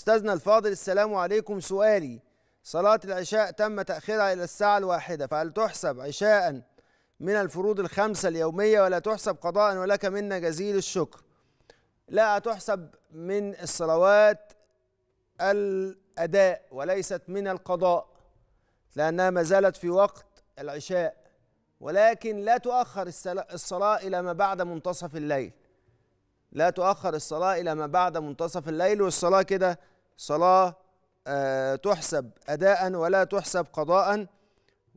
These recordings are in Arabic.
أستاذنا الفاضل السلام عليكم سؤالي صلاة العشاء تم تأخيرها إلى الساعة الواحدة فهل تحسب عشاء من الفروض الخمسة اليومية ولا تحسب قضاء ولك منا جزيل الشكر لا تحسب من الصلوات الأداء وليست من القضاء لأنها ما زالت في وقت العشاء ولكن لا تؤخر الصلاة إلى ما بعد منتصف الليل لا تؤخر الصلاة إلى ما بعد منتصف الليل والصلاة كده صلاة آه، تحسب أداء ولا تحسب قضاء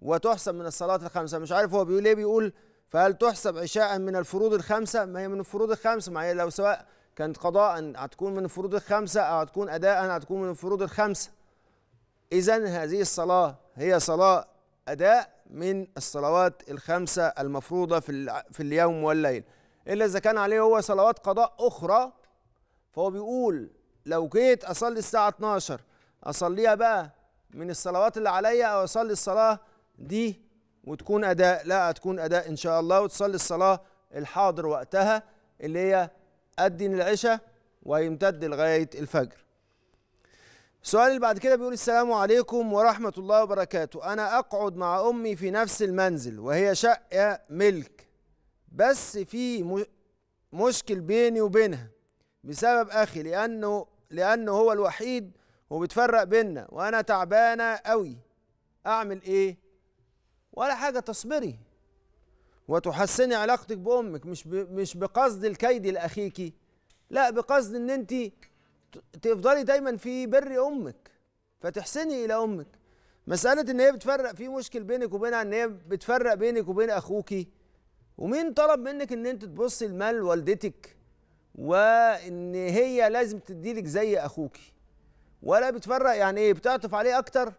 وتحسب من الصلاة الخمسة مش عارف هو بيقول إيه بيقول فهل تحسب عشاء من الفروض الخمسة ما هي من الفروض الخمسة ما هي لو سواء كانت قضاء هتكون من الفروض الخمسة أو هتكون أداء هتكون من الفروض الخمسة إذا هذه الصلاة هي صلاة أداء من الصلوات الخمسة المفروضة في, في اليوم والليل إلا إذا كان عليه هو صلوات قضاء أخرى فهو بيقول لو جيت اصلي الساعه 12 اصليها بقى من الصلوات اللي عليا او اصلي الصلاه دي وتكون اداء لا هتكون اداء ان شاء الله وتصلي الصلاه الحاضر وقتها اللي هي أدي العشاء ويمتد لغاية الفجر السؤال اللي بعد كده بيقول السلام عليكم ورحمة الله وبركاته أنا أقعد مع أمي في نفس المنزل وهي شقة ملك بس في مشكل بيني وبينها بسبب أخي لأنه لأنه هو الوحيد وبتفرق بينا وأنا تعبانة قوي أعمل إيه؟ ولا حاجة تصبري وتحسني علاقتك بأمك مش مش بقصد الكيد لأخيكي لا بقصد إن أنت تفضلي دايما في بر أمك فتحسني إلى أمك مسألة إن هي بتفرق في مشكل بينك وبينها إن هي بتفرق بينك وبين أخوكي ومين طلب منك إن أنت تبصي لمال والدتك وان هي لازم تديلك زي اخوكي ولا بتفرق يعني ايه بتعطف عليه اكتر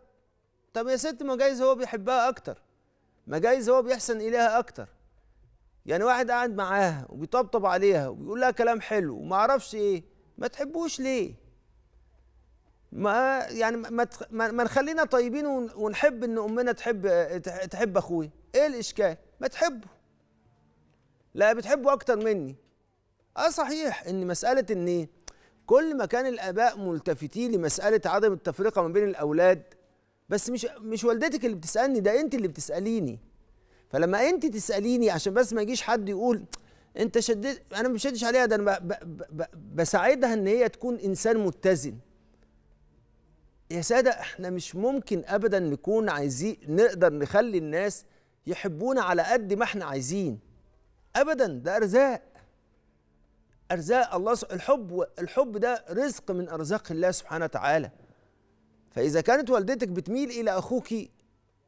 طب يا ست ما جايز هو بيحبها اكتر ما جايز هو بيحسن اليها اكتر يعني واحد قاعد معاها وبيطبطب عليها وبيقول لها كلام حلو وما اعرفش ايه ما تحبوش ليه ما يعني ما ما نخلينا طيبين ونحب ان امنا تحب تحب اخويا ايه الاشكال ما تحبه لا بتحبه اكتر مني اه صحيح ان مساله ان كل ما كان الاباء ملتفتين لمساله عدم التفرقه ما بين الاولاد بس مش مش والدتك اللي بتسالني ده انت اللي بتساليني فلما انت تساليني عشان بس ما يجيش حد يقول انت شديت انا ما بشدش عليها ده انا بساعدها ان هي تكون انسان متزن يا ساده احنا مش ممكن ابدا نكون عايزين نقدر نخلي الناس يحبونا على قد ما احنا عايزين ابدا ده ارزاق ارزاق الله الحب الحب ده رزق من ارزاق الله سبحانه وتعالى فاذا كانت والدتك بتميل الى اخوك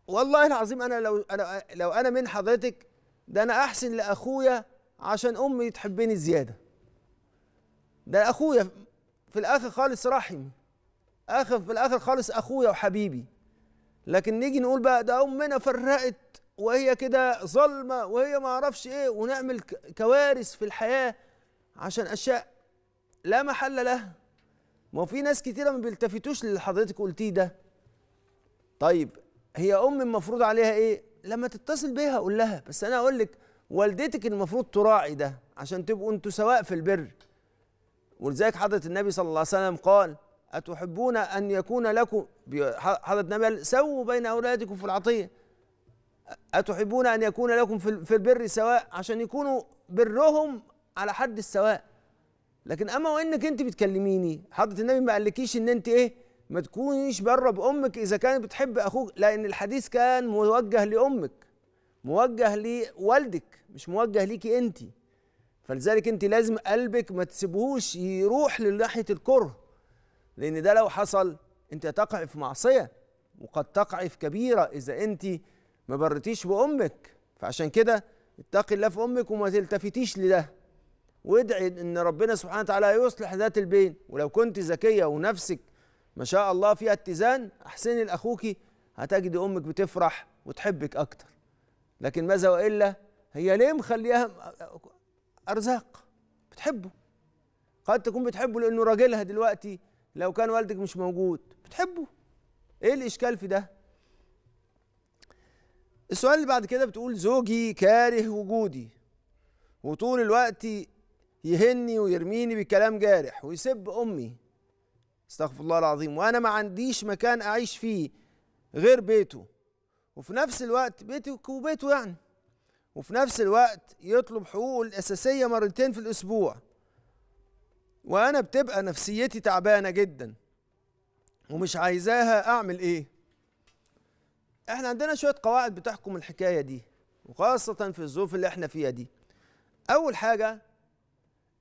والله العظيم انا لو انا لو انا من حضرتك ده انا احسن لاخويا عشان امي تحبني زياده ده اخويا في الاخر خالص رحم اخر في الاخر خالص اخويا وحبيبي لكن نيجي نقول بقى ده امنا فرقت وهي كده ظلمه وهي ما اعرفش ايه ونعمل كوارث في الحياه عشان اشياء لا محل لها ما في ناس كتيره ما بيلتفتوش للي حضرتك قلتيه ده طيب هي ام المفروض عليها ايه لما تتصل بيها قول لها بس انا اقول لك والدتك المفروض تراعي ده عشان تبقوا انتوا سواء في البر ولذلك حضره النبي صلى الله عليه وسلم قال اتحبون ان يكون لكم حضره النبي قال سووا بين اولادكم في العطيه اتحبون ان يكون لكم في البر سواء عشان يكونوا برهم على حد السواء لكن اما وانك انت بتكلميني حضره النبي ما قالكيش ان انت ايه ما تكونيش بره بامك اذا كانت بتحب اخوك لان الحديث كان موجه لامك موجه لوالدك مش موجه ليكي انت فلذلك انت لازم قلبك ما تسيبهوش يروح لناحيه الكره لان ده لو حصل انت تقع في معصيه وقد تقعي في كبيره اذا انت ما برتيش بامك فعشان كده اتقي الله في امك وما تلتفتيش لده وادعي ان ربنا سبحانه وتعالى يصلح ذات البين ولو كنت ذكيه ونفسك ما شاء الله فيها اتزان احسني لاخوك هتجد امك بتفرح وتحبك اكتر لكن ماذا والا هي ليه مخليها ارزاق بتحبه قد تكون بتحبه لانه راجلها دلوقتي لو كان والدك مش موجود بتحبه ايه الاشكال في ده السؤال اللي بعد كده بتقول زوجي كاره وجودي وطول الوقت يهني ويرميني بكلام جارح ويسب امي استغفر الله العظيم وانا ما عنديش مكان اعيش فيه غير بيته وفي نفس الوقت بيتك وبيته يعني وفي نفس الوقت يطلب حقوقه الاساسيه مرتين في الاسبوع وانا بتبقى نفسيتي تعبانه جدا ومش عايزاها اعمل ايه احنا عندنا شويه قواعد بتحكم الحكايه دي وخاصه في الظروف اللي احنا فيها دي اول حاجه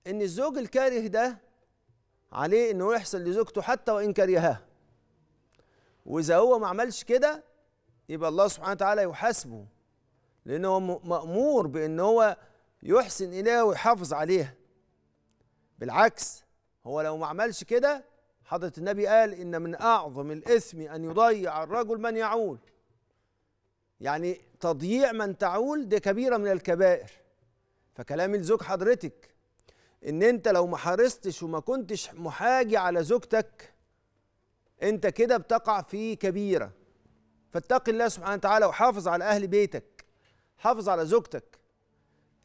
ان الزوج الكاره ده عليه انه يحصل لزوجته حتى وان كرهها واذا هو ما عملش كده يبقى الله سبحانه وتعالى يحاسبه لان هو مامور بان هو يحسن اليها ويحافظ عليها بالعكس هو لو ما عملش كده حضره النبي قال ان من اعظم الاثم ان يضيع الرجل من يعول يعني تضييع من تعول دي كبيره من الكبائر فكلام الزوج حضرتك ان انت لو ما حرصتش وما كنتش محاجي على زوجتك انت كده بتقع في كبيره فاتق الله سبحانه وتعالى وحافظ على اهل بيتك حافظ على زوجتك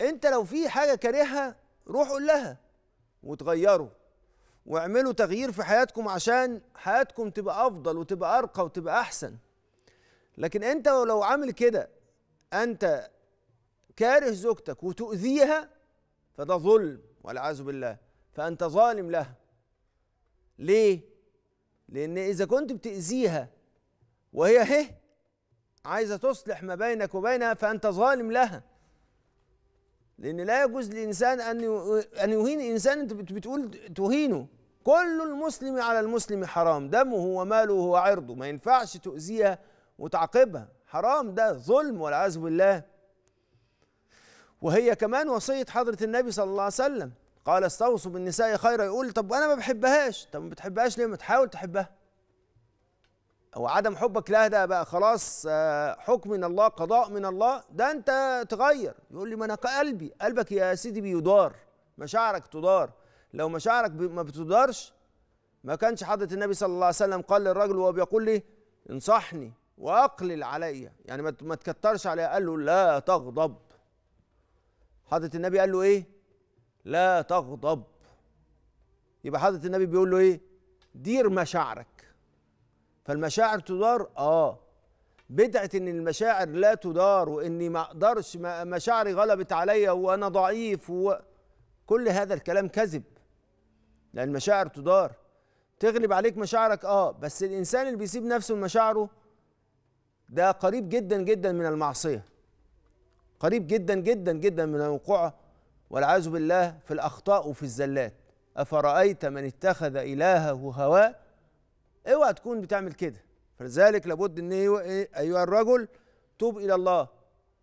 انت لو في حاجه كارهها روح قول لها وتغيروا واعملوا تغيير في حياتكم عشان حياتكم تبقى افضل وتبقى ارقى وتبقى احسن لكن انت لو عامل كده انت كاره زوجتك وتؤذيها فده ظلم والعياذ بالله فأنت ظالم لها ليه؟ لأن إذا كنت بتأذيها وهي هي إيه؟ عايزة تصلح ما بينك وبينها فأنت ظالم لها لأن لا يجوز لإنسان أن أن يهين إنسان أنت بتقول تهينه كل المسلم على المسلم حرام دمه وماله وعرضه ما ينفعش تؤذيها وتعاقبها حرام ده ظلم والعياذ بالله وهي كمان وصية حضرة النبي صلى الله عليه وسلم قال استوصوا بالنساء خيرا يقول طب انا ما بحبهاش طب ما بتحبهاش ليه ما تحاول تحبها او عدم حبك لها ده بقى خلاص آه، حكم من الله قضاء من الله ده انت تغير يقول لي ما انا قلبي قلبك يا سيدي بيدار مشاعرك تدار لو مشاعرك ما بتدارش ما كانش حضرة النبي صلى الله عليه وسلم قال للرجل وهو بيقول لي انصحني واقلل عليا يعني ما تكترش عليا قال له لا تغضب حضرة النبي قال له ايه لا تغضب يبقى حضرة النبي بيقول له ايه دير مشاعرك فالمشاعر تدار اه بدعة ان المشاعر لا تدار واني ما اقدرش مشاعري غلبت عليا وانا ضعيف و... كل هذا الكلام كذب لان المشاعر تدار تغلب عليك مشاعرك اه بس الانسان اللي بيسيب نفسه لمشاعره ده قريب جدا جدا من المعصيه قريب جدا جدا جدا من الوقوع والعياذ بالله في الاخطاء وفي الزلات افرايت من اتخذ الهه هواه اوعى تكون بتعمل كده فلذلك لابد ان إيه، ايها الرجل توب الى الله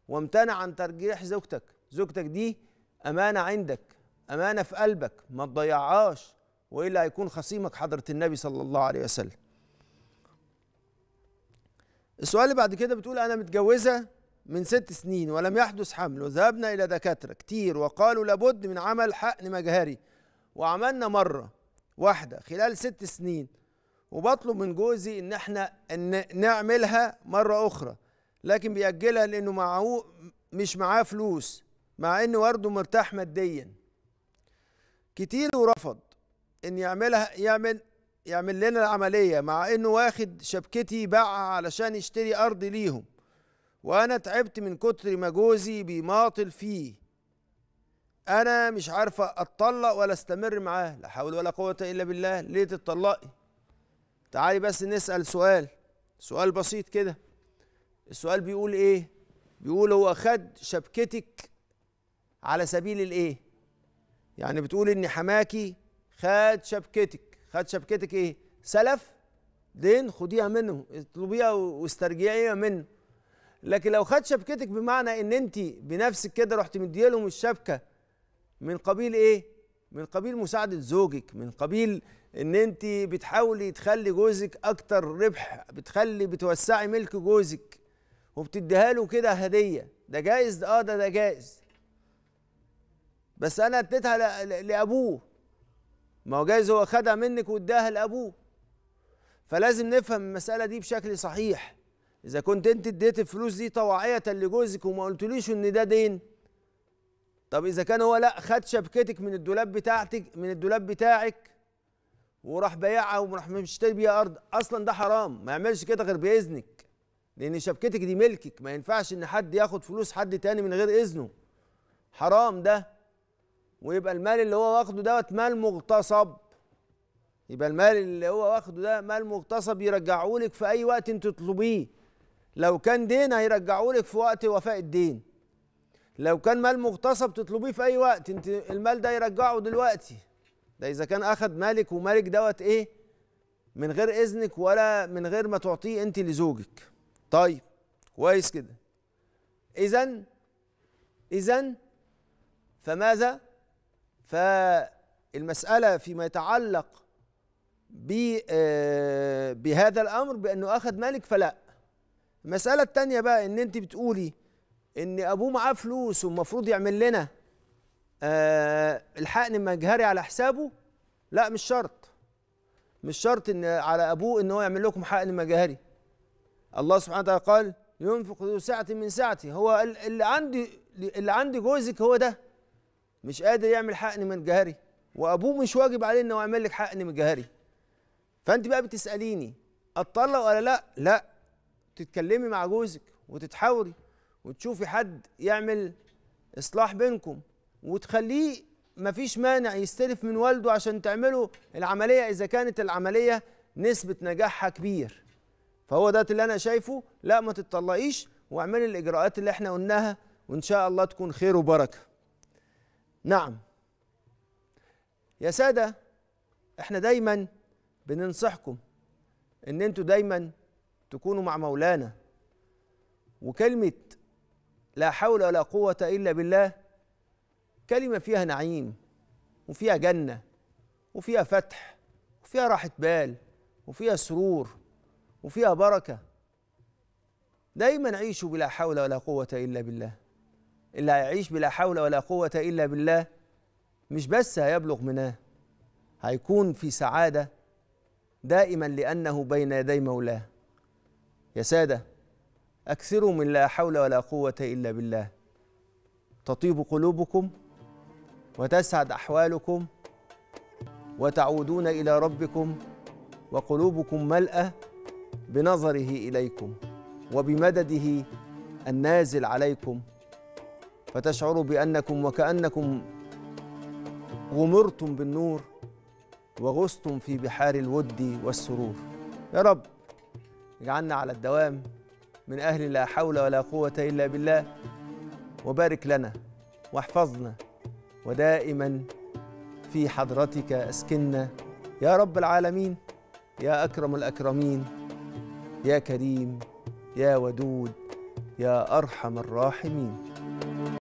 وامتنع عن ترجيح زوجتك زوجتك دي امانه عندك امانه في قلبك ما تضيعهاش والا هيكون خصيمك حضره النبي صلى الله عليه وسلم السؤال اللي بعد كده بتقول انا متجوزه من ست سنين ولم يحدث حمل وذهبنا إلى دكاترة كتير وقالوا لابد من عمل حقن مجهري وعملنا مرة واحدة خلال ست سنين وبطلب من جوزي إن احنا إن نعملها مرة أخرى لكن بيأجلها لأنه معه مش معاه فلوس مع إنه ورده مرتاح ماديا كتير ورفض إن يعملها يعمل يعمل لنا العملية مع إنه واخد شبكتي باعها علشان يشتري أرض ليهم وانا تعبت من كتر ما جوزي بيماطل فيه انا مش عارفه اتطلق ولا استمر معاه لا حول ولا قوه الا بالله ليه تتطلقي تعالي بس نسال سؤال سؤال بسيط كده السؤال بيقول ايه بيقول هو خد شبكتك على سبيل الايه يعني بتقول ان حماكي خد شبكتك خد شبكتك ايه سلف دين خديها منه اطلبيها واسترجعيها منه لكن لو خد شبكتك بمعنى ان انت بنفسك كده رحت مديلهم الشبكه من قبيل ايه من قبيل مساعده زوجك من قبيل ان انت بتحاولي تخلي جوزك اكتر ربح بتخلي بتوسعي ملك جوزك وبتديها له كده هديه ده جايز اه ده ده جايز بس انا اديتها لابوه ما هو جايز هو خدها منك واداها لابوه فلازم نفهم المساله دي بشكل صحيح اذا كنت انت اديت الفلوس دي طواعيه لجوزك وما قلتليش ان ده دين طب اذا كان هو لا خد شبكتك من الدولاب بتاعتك من الدولاب بتاعك وراح بايعها وراح مشتري بيها ارض اصلا ده حرام ما يعملش كده غير باذنك لان شبكتك دي ملكك ما ينفعش ان حد ياخد فلوس حد تاني من غير اذنه حرام ده ويبقى المال اللي هو واخده دوت مال مغتصب يبقى المال اللي هو واخده ده مال مغتصب يرجعهولك في اي وقت انت تطلبيه لو كان دين هيرجعوا لك في وقت وفاء الدين لو كان مال مغتصب تطلبيه في اي وقت انت المال ده يرجعه دلوقتي ده اذا كان اخد مالك ومالك دوت ايه من غير اذنك ولا من غير ما تعطيه انت لزوجك طيب كويس كده اذا اذا فماذا فالمساله فيما يتعلق آه، بهذا الامر بانه اخذ مالك فلا المساله الثانيه بقى ان انت بتقولي ان ابوه معاه فلوس والمفروض يعمل لنا آه الحقن مجهري على حسابه لا مش شرط مش شرط ان على ابوه ان هو يعمل لكم حقن مجهري الله سبحانه وتعالى قال ينفق ذو سعة من سعته هو اللي عندي اللي عندي جوزك هو ده مش قادر يعمل حقن مجهري وابوه مش واجب عليه انه يعمل لك حقن مجهري فانت بقى بتساليني اتطلق ولا لا لا تتكلمي مع جوزك وتتحاوري وتشوفي حد يعمل اصلاح بينكم وتخليه مفيش مانع يستلف من والده عشان تعملوا العمليه اذا كانت العمليه نسبه نجاحها كبير فهو ده اللي انا شايفه لا ما تتطلقيش واعملي الاجراءات اللي احنا قلناها وان شاء الله تكون خير وبركه نعم يا ساده احنا دايما بننصحكم ان انتوا دايما تكونوا مع مولانا وكلمة لا حول ولا قوة إلا بالله كلمة فيها نعيم وفيها جنة وفيها فتح وفيها راحة بال وفيها سرور وفيها بركة دايما عيشوا بلا حول ولا قوة إلا بالله اللي هيعيش بلا حول ولا قوة إلا بالله مش بس هيبلغ مناه هيكون في سعادة دائما لأنه بين يدي مولاه يا سادة أكثروا من لا حول ولا قوة إلا بالله تطيب قلوبكم وتسعد أحوالكم وتعودون إلى ربكم وقلوبكم ملأة بنظره إليكم وبمدده النازل عليكم فتشعروا بأنكم وكأنكم غمرتم بالنور وغصتم في بحار الود والسرور يا رب اجعلنا على الدوام من أهل لا حول ولا قوة إلا بالله وبارك لنا واحفظنا ودائما في حضرتك أسكننا يا رب العالمين يا أكرم الأكرمين يا كريم يا ودود يا أرحم الراحمين